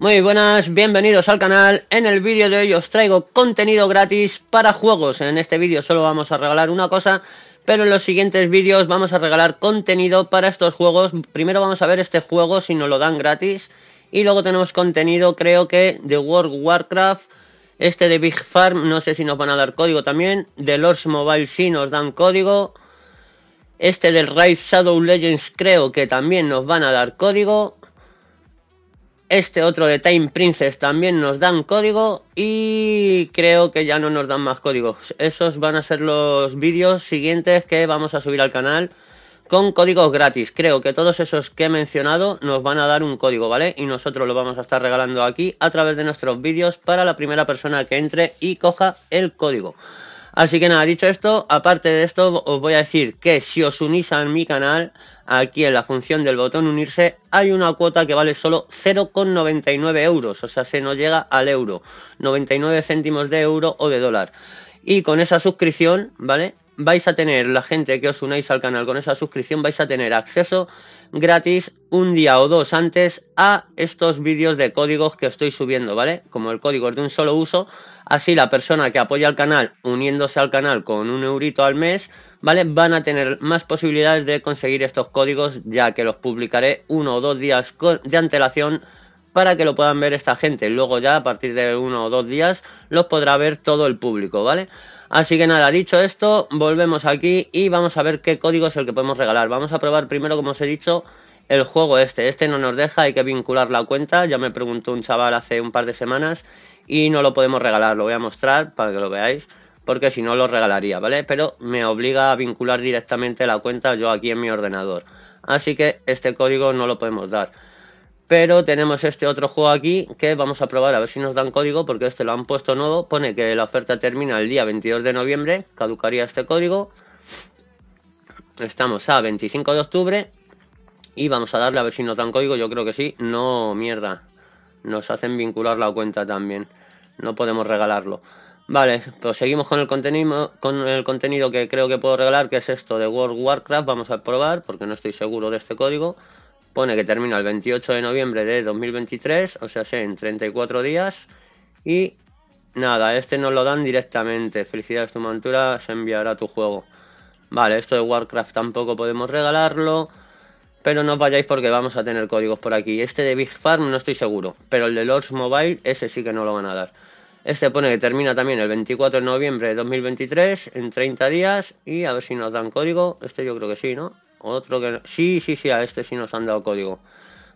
Muy buenas, bienvenidos al canal. En el vídeo de hoy os traigo contenido gratis para juegos. En este vídeo solo vamos a regalar una cosa, pero en los siguientes vídeos vamos a regalar contenido para estos juegos. Primero vamos a ver este juego si nos lo dan gratis. Y luego tenemos contenido, creo que, de World of Warcraft. Este de Big Farm, no sé si nos van a dar código también. De Lords Mobile si nos dan código. Este del Raid Shadow Legends creo que también nos van a dar código. Este otro de Time Princess también nos dan código y creo que ya no nos dan más códigos. Esos van a ser los vídeos siguientes que vamos a subir al canal con códigos gratis. Creo que todos esos que he mencionado nos van a dar un código, ¿vale? Y nosotros lo vamos a estar regalando aquí a través de nuestros vídeos para la primera persona que entre y coja el código. Así que nada, dicho esto, aparte de esto, os voy a decir que si os unís a mi canal, aquí en la función del botón unirse, hay una cuota que vale solo 0,99 euros, o sea, se nos llega al euro, 99 céntimos de euro o de dólar. Y con esa suscripción, ¿vale? Vais a tener, la gente que os unáis al canal con esa suscripción, vais a tener acceso gratis un día o dos antes a estos vídeos de códigos que estoy subiendo, ¿vale? Como el código es de un solo uso, así la persona que apoya al canal uniéndose al canal con un eurito al mes, ¿vale? Van a tener más posibilidades de conseguir estos códigos ya que los publicaré uno o dos días de antelación para que lo puedan ver esta gente. Luego ya a partir de uno o dos días los podrá ver todo el público, ¿vale? Así que nada, dicho esto, volvemos aquí y vamos a ver qué código es el que podemos regalar. Vamos a probar primero, como os he dicho, el juego este. Este no nos deja, hay que vincular la cuenta. Ya me preguntó un chaval hace un par de semanas y no lo podemos regalar. Lo voy a mostrar para que lo veáis, porque si no lo regalaría, ¿vale? Pero me obliga a vincular directamente la cuenta yo aquí en mi ordenador. Así que este código no lo podemos dar. Pero tenemos este otro juego aquí que vamos a probar a ver si nos dan código porque este lo han puesto nuevo. Pone que la oferta termina el día 22 de noviembre, caducaría este código. Estamos a 25 de octubre y vamos a darle a ver si nos dan código. Yo creo que sí. No, mierda. Nos hacen vincular la cuenta también. No podemos regalarlo. Vale, pues seguimos con el contenido, con el contenido que creo que puedo regalar, que es esto de World Warcraft. Vamos a probar porque no estoy seguro de este código pone que termina el 28 de noviembre de 2023, o sea, en 34 días. Y nada, este nos lo dan directamente. Felicidades, tu mantura, se enviará tu juego. Vale, esto de Warcraft tampoco podemos regalarlo. Pero no os vayáis porque vamos a tener códigos por aquí. Este de Big Farm no estoy seguro. Pero el de Lords Mobile, ese sí que no lo van a dar. Este pone que termina también el 24 de noviembre de 2023, en 30 días. Y a ver si nos dan código. Este yo creo que sí, ¿no? Otro que Sí, sí, sí, a este sí nos han dado código.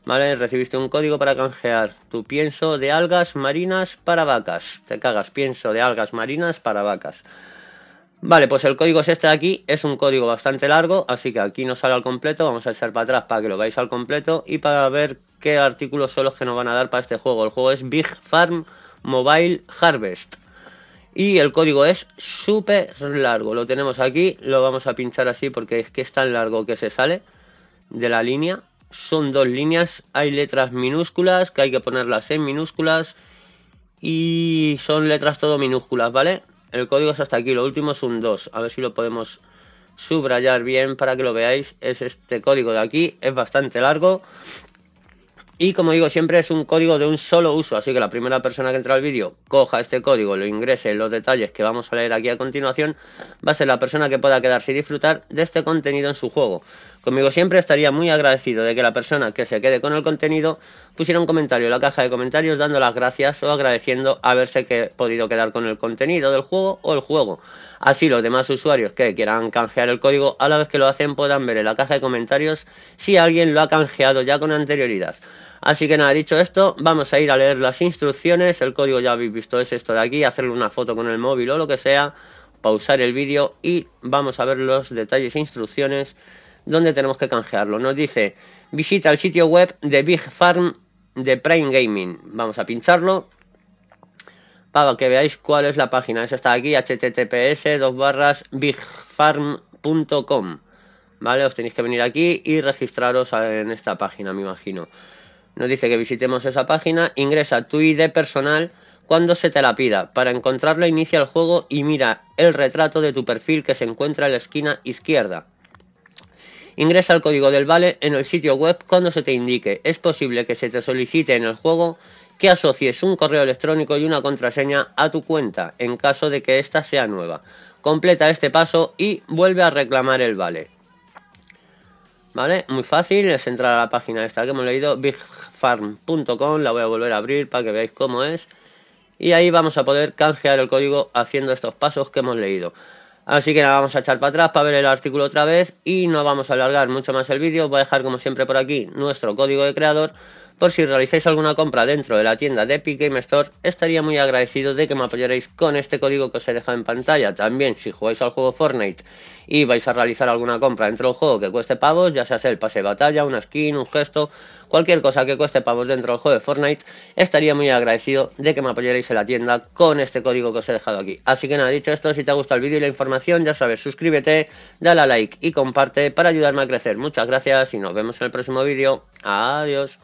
Vale, recibiste un código para canjear tu pienso de algas marinas para vacas. Te cagas, pienso de algas marinas para vacas. Vale, pues el código es este de aquí, es un código bastante largo, así que aquí no sale al completo, vamos a echar para atrás para que lo veáis al completo y para ver qué artículos son los que nos van a dar para este juego. El juego es Big Farm Mobile Harvest. Y el código es súper largo. Lo tenemos aquí, lo vamos a pinchar así porque es que es tan largo que se sale de la línea. Son dos líneas, hay letras minúsculas que hay que ponerlas en minúsculas y son letras todo minúsculas, ¿vale? El código es hasta aquí, lo último es un 2. A ver si lo podemos subrayar bien para que lo veáis. Es este código de aquí, es bastante largo. Y como digo, siempre es un código de un solo uso, así que la primera persona que entra al vídeo coja este código, lo ingrese en los detalles que vamos a leer aquí a continuación, va a ser la persona que pueda quedarse y disfrutar de este contenido en su juego. Conmigo siempre estaría muy agradecido de que la persona que se quede con el contenido pusiera un comentario en la caja de comentarios dando las gracias o agradeciendo haberse que podido quedar con el contenido del juego o el juego. Así los demás usuarios que quieran canjear el código a la vez que lo hacen Puedan ver en la caja de comentarios si alguien lo ha canjeado ya con anterioridad. Así que nada, dicho esto, vamos a ir a leer las instrucciones. El código ya habéis visto es esto de aquí, hacerle una foto con el móvil o lo que sea, pausar el vídeo y vamos a ver los detalles e instrucciones dónde tenemos que canjearlo. Nos dice, visita el sitio web de Big Farm de Prime Gaming. Vamos a pincharlo para que veáis cuál es la página. Esa está aquí, https bigfarm.com. ¿Vale? Os tenéis que venir aquí y registraros en esta página, me imagino. Nos dice que visitemos esa página, ingresa tu ID personal cuando se te la pida. Para encontrarla inicia el juego y mira el retrato de tu perfil que se encuentra en la esquina izquierda. Ingresa el código del vale en el sitio web cuando se te indique. Es posible que se te solicite en el juego que asocies un correo electrónico y una contraseña a tu cuenta en caso de que ésta sea nueva. Completa este paso y vuelve a reclamar el vale. ¿Vale? Muy fácil, es entrar a la página esta que hemos leído, bigfarm.com, la voy a volver a abrir para que veáis cómo es. Y ahí vamos a poder canjear el código haciendo estos pasos que hemos leído. Así que nada, vamos a echar para atrás para ver el artículo otra vez y no vamos a alargar mucho más el vídeo. Voy a dejar como siempre por aquí nuestro código de creador por si realizáis alguna compra dentro de la tienda de Epic Game Store, estaría muy agradecido de que me apoyaréis con este código que os he dejado en pantalla. También, si jugáis al juego Fortnite y vais a realizar alguna compra dentro del juego que cueste pavos, ya sea el pase de batalla, una skin, un gesto, cualquier cosa que cueste pavos dentro del juego de Fortnite, estaría muy agradecido de que me apoyaréis en la tienda con este código que os he dejado aquí. Así que nada, dicho esto, si te ha gustado el vídeo y la información, ya sabes, suscríbete, dale like y comparte para ayudarme a crecer. Muchas gracias y nos vemos en el próximo vídeo. Adiós.